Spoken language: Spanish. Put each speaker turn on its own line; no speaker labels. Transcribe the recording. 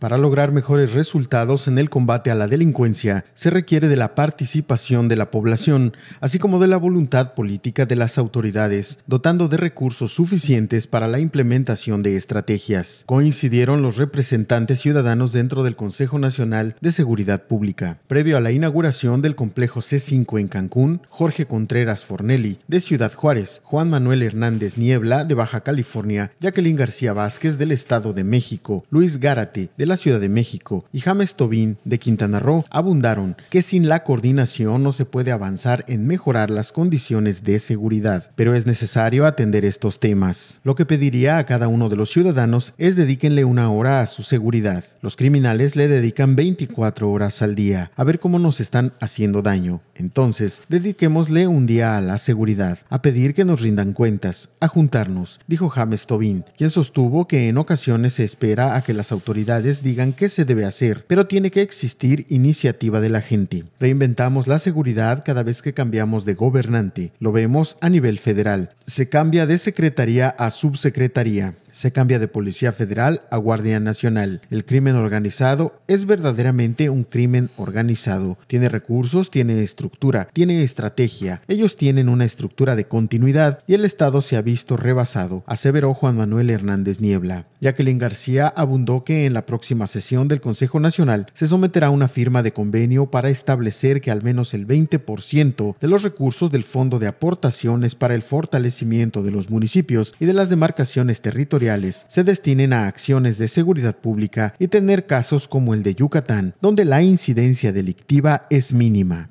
Para lograr mejores resultados en el combate a la delincuencia, se requiere de la participación de la población, así como de la voluntad política de las autoridades, dotando de recursos suficientes para la implementación de estrategias. Coincidieron los representantes ciudadanos dentro del Consejo Nacional de Seguridad Pública. Previo a la inauguración del complejo C5 en Cancún, Jorge Contreras Fornelli, de Ciudad Juárez, Juan Manuel Hernández Niebla, de Baja California, Jacqueline García Vázquez, del Estado de México, Luis Gárate, de la Ciudad de México y James Tobin de Quintana Roo abundaron que sin la coordinación no se puede avanzar en mejorar las condiciones de seguridad, pero es necesario atender estos temas. Lo que pediría a cada uno de los ciudadanos es dedíquenle una hora a su seguridad. Los criminales le dedican 24 horas al día a ver cómo nos están haciendo daño. Entonces, dediquémosle un día a la seguridad, a pedir que nos rindan cuentas, a juntarnos, dijo James Tobin, quien sostuvo que en ocasiones se espera a que las autoridades digan qué se debe hacer, pero tiene que existir iniciativa de la gente. Reinventamos la seguridad cada vez que cambiamos de gobernante. Lo vemos a nivel federal se cambia de secretaría a subsecretaría. Se cambia de Policía Federal a Guardia Nacional. El crimen organizado es verdaderamente un crimen organizado. Tiene recursos, tiene estructura, tiene estrategia. Ellos tienen una estructura de continuidad y el Estado se ha visto rebasado, aseveró Juan Manuel Hernández Niebla. Jacqueline García abundó que en la próxima sesión del Consejo Nacional se someterá una firma de convenio para establecer que al menos el 20% de los recursos del Fondo de Aportaciones para el Fortalecimiento de los municipios y de las demarcaciones territoriales se destinen a acciones de seguridad pública y tener casos como el de Yucatán, donde la incidencia delictiva es mínima.